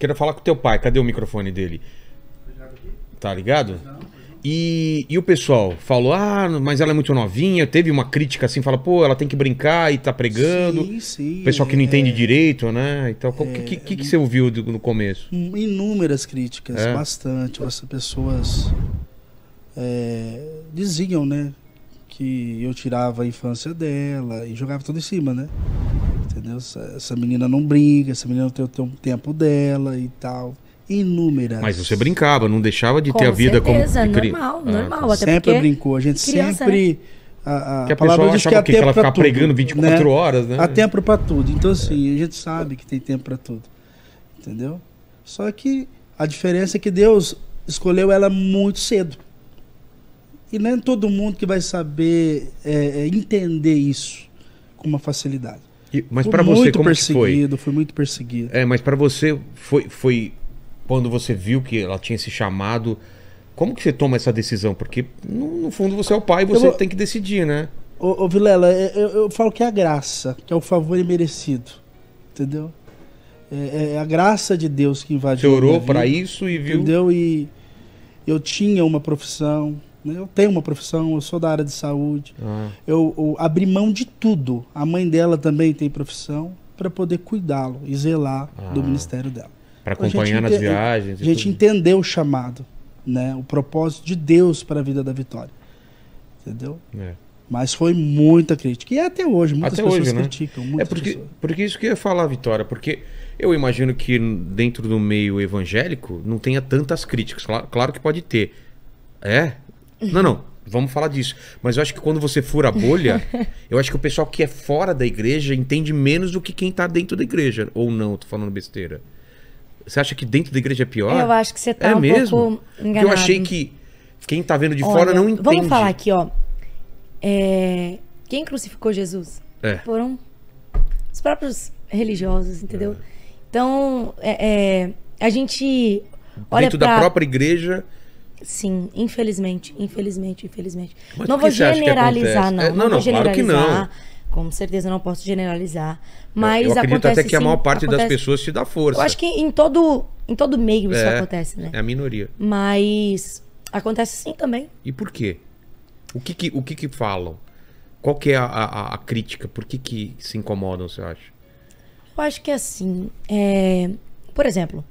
Quero falar com teu pai. Cadê o microfone dele? Tá ligado? E, e o pessoal falou: ah, mas ela é muito novinha. Teve uma crítica assim, fala, pô, ela tem que brincar e tá pregando. Sim, sim. Pessoal que não é... entende direito, né? Então, o é... que, que, que, você ouviu do, no começo? Inúmeras críticas, é? bastante. As pessoas é, diziam, né? Que eu tirava a infância dela e jogava tudo em cima, né? entendeu? Essa, essa menina não briga, essa menina tem, tem tempo dela e tal inúmeras. Mas você brincava, não deixava de com ter a vida certeza, como. normal, ah, normal. Tá. Até sempre brincou, a gente criança, sempre. Né? A, a, que a pessoa que há que ela ficar tudo, pregando 24 né? horas, né? Há tempo para tudo. Então, assim, a gente sabe que tem tempo para tudo. Entendeu? Só que a diferença é que Deus escolheu ela muito cedo. E nem todo mundo que vai saber é, é entender isso com uma facilidade. E, mas para você como que foi? Foi muito perseguido. É, mas para você foi, foi quando você viu que ela tinha esse chamado. Como que você toma essa decisão? Porque no, no fundo você é o pai, e você vou... tem que decidir, né? Ô, ô Vilela, eu, é, é, eu, falo que é a graça, que é o favor imerecido, entendeu? É, é, é a graça de Deus que invadiu. Você orou para isso e viu? Entendeu? E eu tinha uma profissão, né? Eu tenho uma profissão, eu sou da área de saúde. Uhum. Eu, eu, abri mão de tudo. A mãe dela também tem profissão para poder cuidá-lo e zelar uhum. do ah. ministério dela. Para acompanhar nas viagens. Então, a gente entendeu o chamado, né? O propósito de Deus para a vida da Vitória. Entendeu? É. Mas foi muita crítica. E é até hoje, muitas até pessoas hoje, né? criticam. é porque, pessoas. porque isso que eu ia falar, Vitória, porque eu imagino que dentro do meio evangélico não tenha tantas críticas. Claro, claro que pode ter. É, não, não. Vamos falar disso. Mas eu acho que quando você fura a bolha, eu acho que o pessoal que é fora da igreja entende menos do que quem tá dentro da igreja. Ou não, tô falando besteira. Você acha que dentro da igreja é pior? Eu acho que você tá é um mesmo? enganado. Eu achei que quem tá vendo de Olha, fora não entende. Vamos falar aqui, ó. É... Quem crucificou Jesus? É. Foram os próprios religiosos, entendeu? É. Então, é, é, a gente olha Dentro pra... da própria igreja Sim, infelizmente, infelizmente, infelizmente. Mas não vou generalizar, não. É, não. não. Não, claro que não. Com certeza não posso generalizar. Mas eu acredito acontece, até que sim, a maior parte acontece. das pessoas te dá força. Eu acho que em todo, em todo meio isso é, acontece, né? É a minoria. Mas acontece sim também. E por quê? O que que, o que, que falam? Qual que é a, a, a crítica? Por que, que se incomodam, você acha? Eu acho que é assim, é... por exemplo,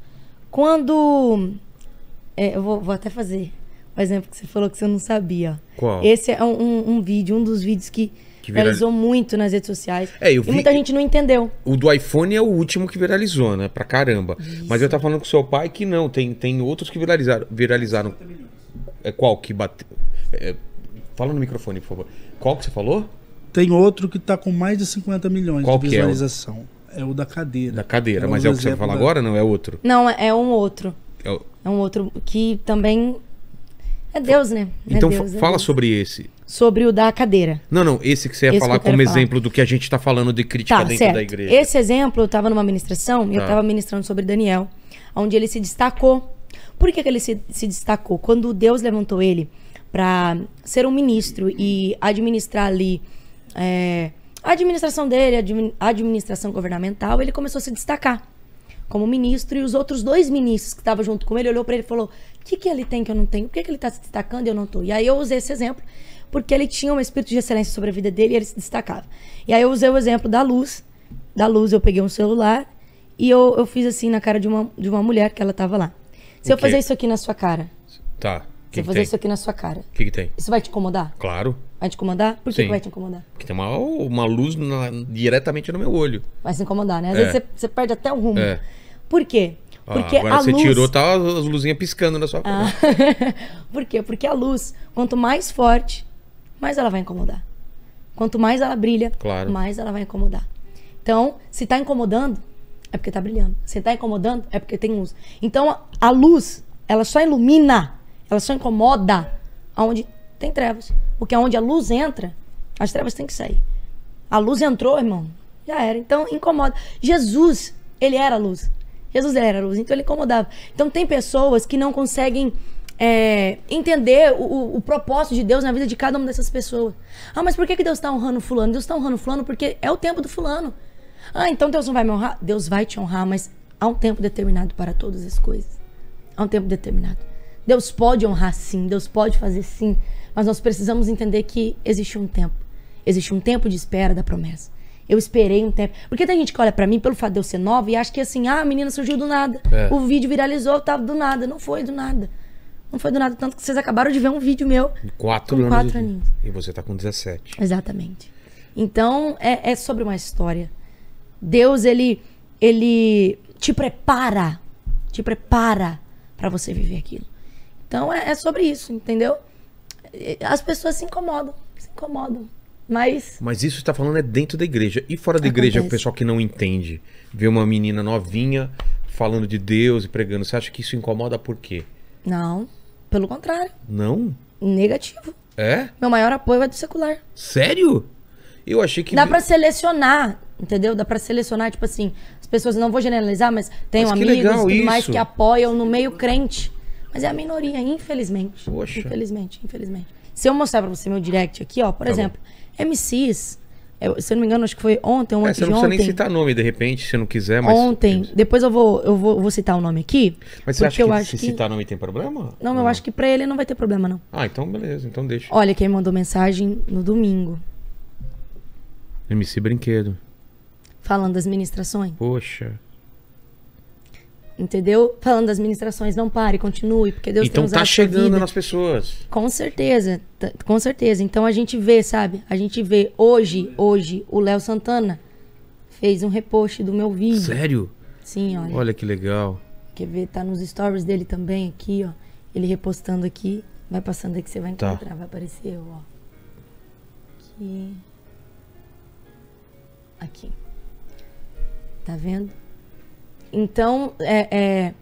quando é, eu vou, vou, até fazer o exemplo que você falou que você não sabia. Qual? Esse é um, um, vídeo, um dos vídeos que, que viral... viralizou muito nas redes sociais. É, eu vi... E muita gente não entendeu. O do iPhone é o último que viralizou, né? Pra caramba. Isso. Mas eu tava falando com seu pai que não, tem, tem outros que viralizaram. viralizaram. É qual que bateu? É... Fala no microfone, por favor. Qual que você falou? Tem outro que tá com mais de 50 milhões qual de visualização. Que é, o... é o da cadeira. Da cadeira, é mas é o que você vai falar da... agora, não? É outro? Não, é, é um outro. É, é um outro que também é Deus, né? É então Deus, é fala Deus. sobre esse. Sobre o da cadeira. Não, não, esse que você ia esse falar como exemplo do que a gente está falando de crítica tá, dentro certo. da igreja. Esse exemplo, eu estava numa ministração e eu estava tá. ministrando sobre Daniel, onde ele se destacou. Por que, que ele se, se destacou? Quando Deus levantou ele para ser um ministro e administrar ali é, a administração dele, a administração governamental, ele começou a se destacar como ministro, e os outros dois ministros que estavam junto com ele olhou para ele e falou: o que, que ele tem que eu não tenho? Por que, que ele está se destacando e eu não estou? E aí eu usei esse exemplo porque ele tinha um espírito de excelência sobre a vida dele e ele se destacava. E aí eu usei o exemplo da luz. Da luz, eu peguei um celular e eu, eu fiz assim na cara de uma, de uma mulher que ela estava lá. Se okay. eu fazer isso aqui na sua cara. Tá. Que Se eu fazer tem? isso aqui na sua cara. O que, que, tem? Isso vai te incomodar? Claro. Vai te incomodar? Por que, que vai te incomodar? Porque tem uma, uma luz na, diretamente no meu olho. Vai se incomodar, né? Às é. vezes você, perde até o rumo. É. Por quê? Ah, porque ah, agora a você luz... tirou, tá as, luzinhas piscando na sua ah. cara. Ah. Por quê? Porque a luz, quanto mais forte, mais ela vai incomodar. Quanto mais ela brilha, claro. mais ela vai incomodar. Então, se tá incomodando, é porque tá brilhando. Se tá incomodando, é porque tem luz. Então, a, a luz, ela só ilumina, ela só incomoda aonde tem trevas. Porque onde a luz entra, as trevas têm que sair. A luz entrou, irmão. Já era. Então incomoda. Jesus, ele era a luz. Jesus era a luz, então ele incomodava. Então tem pessoas que não conseguem é, entender o, o, propósito de Deus na vida de cada uma dessas pessoas. Ah, mas por que, que Deus está honrando fulano? Deus está honrando fulano porque é o tempo do fulano. Ah, então Deus não vai me honrar? Deus vai te honrar, mas há um tempo determinado para todas as coisas. Há um tempo determinado. Deus pode honrar sim, Deus pode fazer sim, mas nós precisamos entender que existe um tempo. Existe um tempo de espera da promessa. Eu esperei um tempo. Porque tem gente que olha para mim pelo fato de eu ser nova e acha que assim, ah, a menina surgiu do nada. É. O vídeo viralizou, tava tá do nada. Não foi do nada. Não foi do nada. Tanto que vocês acabaram de ver um vídeo meu. Quatro com anos. Quatro aninhos. E você tá com 17. Exatamente. Então, é, é sobre uma história. Deus, ele, ele te prepara. Te prepara para você viver aquilo. Então é, é sobre isso, entendeu? As pessoas se incomodam, se incomodam. Mas... Mas isso está falando é dentro da igreja. E fora da Acontece. igreja, o pessoal que não entende, vê uma menina novinha falando de Deus e pregando, você acha que isso incomoda por quê? Não, pelo contrário. Não? Negativo. É? Meu maior apoio é do secular. Sério? Eu achei que. Dá para selecionar, entendeu? Dá para selecionar, tipo assim, as pessoas, não vou generalizar, mas tem amigos e tudo isso. mais que apoiam no meio crente. Mas é a minoria, infelizmente. Poxa. Infelizmente, infelizmente. Se eu mostrar pra você meu direct aqui, ó, por tá exemplo, bom. MCs. Eu, é, se eu não me engano, acho que foi ontem ou é, Você não precisa nem citar nome, de repente, se não quiser, mas... Ontem. Depois eu vou, eu vou, vou citar o nome aqui. Mas você acha que eu acho se que... citar nome tem problema? Não, não, eu acho que pra ele não vai ter problema, não. Ah, então beleza. Então deixa. Olha quem mandou mensagem no domingo. MC Brinquedo. Falando das ministrações. Poxa entendeu? Falando das ministrações, não pare, continue, porque Deus então, tem Então tá chegando nas pessoas. Com certeza, com certeza. Então a gente vê, sabe? A gente vê hoje, hoje o Léo Santana fez um repost do meu vídeo. Sério? Sim, olha. Olha que legal. Quer ver? Tá nos stories dele também aqui, ó. Ele repostando aqui, vai passando aqui você vai tá. encontrar, tá. vai aparecer, ó. Aqui. Aqui. Tá vendo? Então, é, é...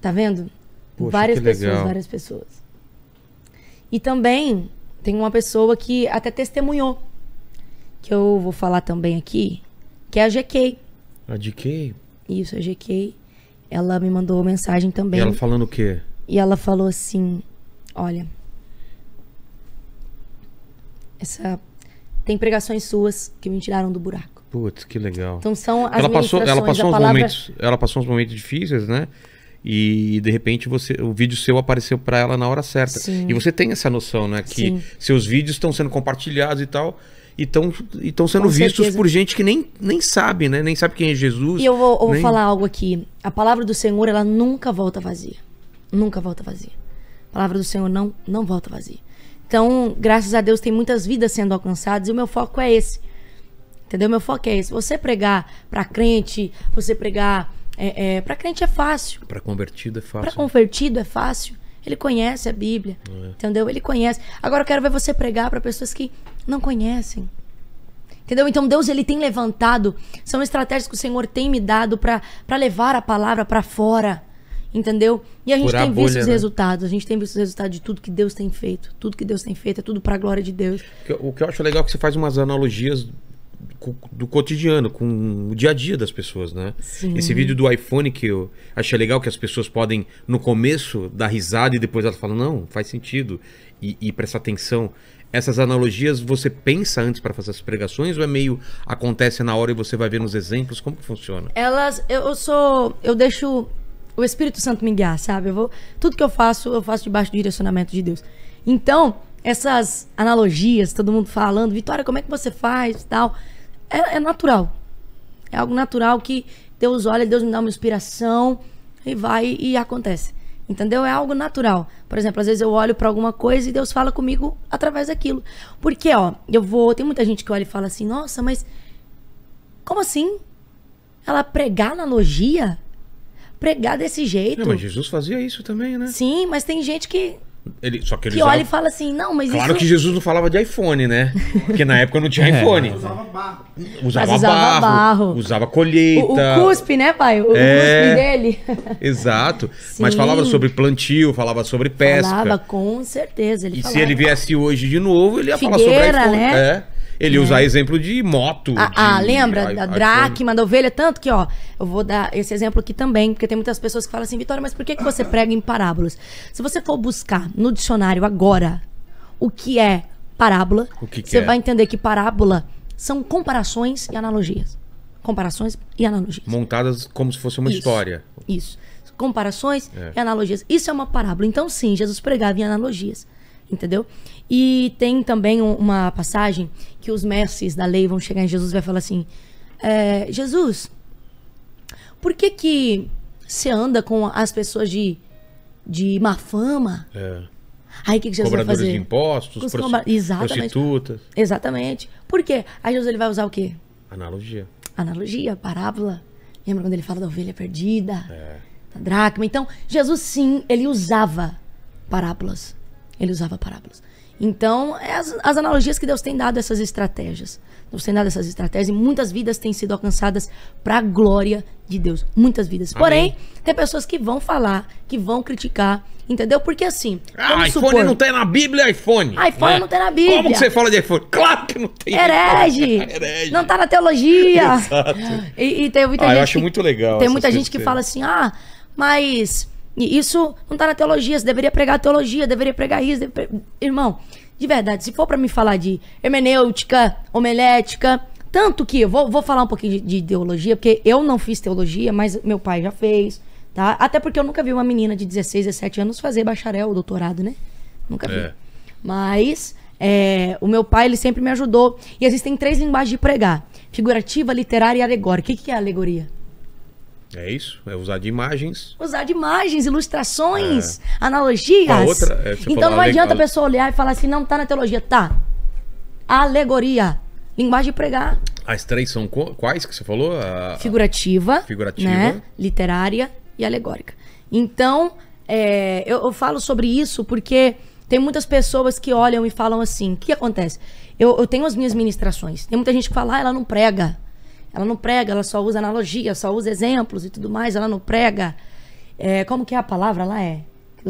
Tá vendo? Poxa, várias pessoas, legal. várias pessoas. E também tem uma pessoa que até testemunhou, que eu vou falar também aqui, que é a GK. A GK? Isso, a GK. Ela me mandou mensagem também. E ela falando o quê? E ela falou assim: Olha, essa tem pregações suas que me tiraram do buraco. Putz, que legal. Então são as ela passou, ela passou uns palavra... momentos, ela passou uns momentos difíceis, né? E de repente você, o vídeo seu apareceu para ela na hora certa. Sim. E você tem essa noção, né, que Sim. seus vídeos estão sendo compartilhados e tal e estão sendo Com vistos certeza. por gente que nem, nem sabe, né? Nem sabe quem é Jesus. E eu vou, eu vou nem... falar algo aqui. A palavra do Senhor, ela nunca volta vazia. Nunca volta vazia. A palavra do Senhor não, não volta vazia. Então, graças a Deus, tem muitas vidas sendo alcançadas e o meu foco é esse. Entendeu? Meu foco é esse. Você pregar para crente, você pregar. É, é, para crente é fácil. Para convertido é fácil. Para né? convertido é fácil. Ele conhece a Bíblia. É. Entendeu? Ele conhece. Agora eu quero ver você pregar para pessoas que não conhecem. Entendeu? Então Deus ele tem levantado, são estratégias que o Senhor tem me dado para levar a palavra para fora. Entendeu? E a gente tem visto bolha, os né? resultados, a gente tem visto os resultados de tudo que Deus tem feito. Tudo que Deus tem feito é tudo para a glória de Deus. O que eu acho legal é que você faz umas analogias do cotidiano, com o dia a dia das pessoas, né? Sim. Esse vídeo do iPhone que eu achei legal, que as pessoas podem, no começo, dar risada e depois elas falam, não, faz sentido, e, e prestar atenção. Essas analogias você pensa antes para fazer as pregações ou é meio acontece na hora e você vai ver nos exemplos? Como que funciona? Elas, eu sou, eu deixo o Espírito Santo me guiar, sabe? Eu vou, tudo que eu faço, eu faço debaixo do direcionamento de Deus. Então, essas analogias, todo mundo falando, Vitória, como é que você faz tal. É, é natural. É algo natural que Deus olha, Deus me dá uma inspiração e vai e acontece. Entendeu? É algo natural. Por exemplo, às vezes eu olho para alguma coisa e Deus fala comigo através daquilo. Porque, ó, eu vou. Tem muita gente que olha e fala assim: nossa, mas. Como assim? Ela pregar analogia? Pregar desse jeito? Não, mas Jesus fazia isso também, né? Sim, mas tem gente que ele, só que ele que usava... olha e fala assim, não, mas Claro isso... que Jesus não falava de iPhone, né? Porque na época não tinha é. iPhone. Usava barro. Usava, usava barro, Usava colheita. O, o cuspe, né, pai? O, é... o cuspe dele. Exato. Sim. Mas falava sobre plantio, falava sobre pesca. Falava, com certeza. e falava. se ele viesse hoje de novo, ele ia Figueira, falar sobre iPhone. Né? É. Ele é. usa exemplo de moto. Ah, ah de, ah lembra? da dracma, da ovelha. Tanto que, ó, eu vou dar esse exemplo aqui também, porque tem muitas pessoas que falam assim, Vitória, mas por que, que você prega em parábolas? Se você for buscar no dicionário agora o que é parábola, que que você é? vai entender que parábola são comparações e analogias. Comparações e analogias. Montadas como se fosse uma isso, história. Isso. Comparações é. e analogias. Isso é uma parábola. Então, sim, Jesus pregava em analogias. Entendeu? E tem também uma passagem que os mestres da lei vão chegar em Jesus e vai falar assim: é, Jesus, por que que você anda com as pessoas de, de má fama? É. Aí o que, que Jesus Cobradores vai fazer? de impostos, prosti exatamente. prostitutas. Exatamente. Por quê? Aí Jesus ele vai usar o quê? Analogia. Analogia, parábola. Lembra quando ele fala da ovelha perdida? É. Da dracma. Então, Jesus sim, ele usava parábolas. Ele usava parábolas. Então, é as, as, analogias que Deus tem dado essas estratégias. Deus tem dado essas estratégias e muitas vidas têm sido alcançadas para a glória de Deus. Muitas vidas. Amém. Porém, tem pessoas que vão falar, que vão criticar, entendeu? Porque assim. Ah, iPhone supor, não tem na Bíblia, iPhone. iPhone né? não tem na Bíblia. Como que você fala de iPhone? Claro que não tem. Herege. Herege. Não tá na teologia. Exato. E, e tem muita ah, gente. Eu acho que, muito legal. Tem muita gente que fala assim: ah, mas e isso não tá na teologia, você deveria pregar teologia, deveria pregar isso. Deveria... Irmão, de verdade, se for para me falar de hermenêutica, homelética, tanto que eu vou, vou falar um pouquinho de, de, porque eu não fiz teologia, mas meu pai já fez, tá? Até porque eu nunca vi uma menina de 16, 17 anos fazer bacharel ou doutorado, né? Nunca vi. É. Mas é, o meu pai, ele sempre me ajudou. E existem três linguagens de pregar: figurativa, literária e alegórica. O que, que é alegoria? É isso, é usar de imagens. Usar de imagens, ilustrações, é. analogias. A outra, é, então falou, não adianta a pessoa olhar e falar assim, não tá na teologia, tá. Alegoria, linguagem de pregar. As três são quais que você falou? A... Figurativa, figurativa. Né? literária e alegórica. Então, é, eu, eu, falo sobre isso porque tem muitas pessoas que olham e falam assim, o que acontece? Eu, eu tenho as minhas ministrações, tem muita gente que fala, ah, ela não prega. Ela não prega, ela só usa analogia, só usa exemplos e tudo mais, ela não prega. É, como que é a palavra lá? É?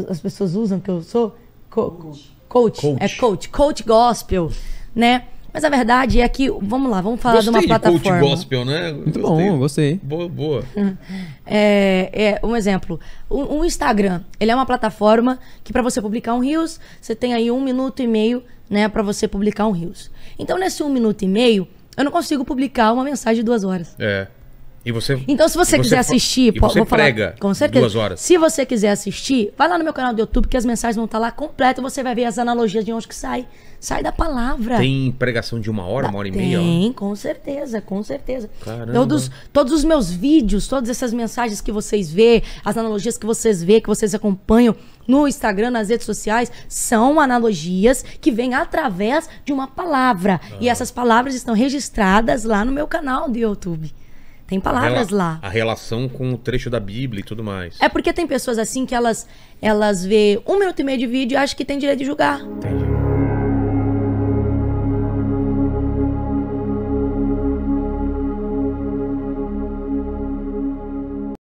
As pessoas usam que eu sou? Co coach. coach. É coach. É coach. Coach gospel, né? Mas a verdade é que, vamos lá, vamos falar gostei de uma plataforma. De coach gospel, né? Muito gostei. bom, gostei. Boa, boa. É, é um exemplo. O, o, Instagram, ele é uma plataforma que para você publicar um Reels, você tem aí um minuto e meio, né, para você publicar um Reels. Então, nesse um minuto e meio, eu não consigo publicar uma mensagem de duas horas. É. E você. Então, se você, você quiser assistir, você vou prega falar. Com certeza. Duas horas. Se você quiser assistir, vai lá no meu canal do YouTube que as mensagens vão estar tá lá completas. Você vai ver as analogias de onde que sai. Sai da palavra. Tem pregação de uma hora, uma hora e meia? Tem, com certeza, com certeza. Caramba. Todos, todos os meus vídeos, todas essas mensagens que vocês vê, as analogias que vocês vê, que vocês acompanham, no Instagram, nas redes sociais, são analogias que vêm através de uma palavra. Ah. E essas palavras estão registradas lá no meu canal do YouTube. Tem palavras a lá. A relação com o trecho da Bíblia e tudo mais. É porque tem pessoas assim que elas elas vê um minuto e meio de vídeo e acham que tem direito de julgar. Entendi.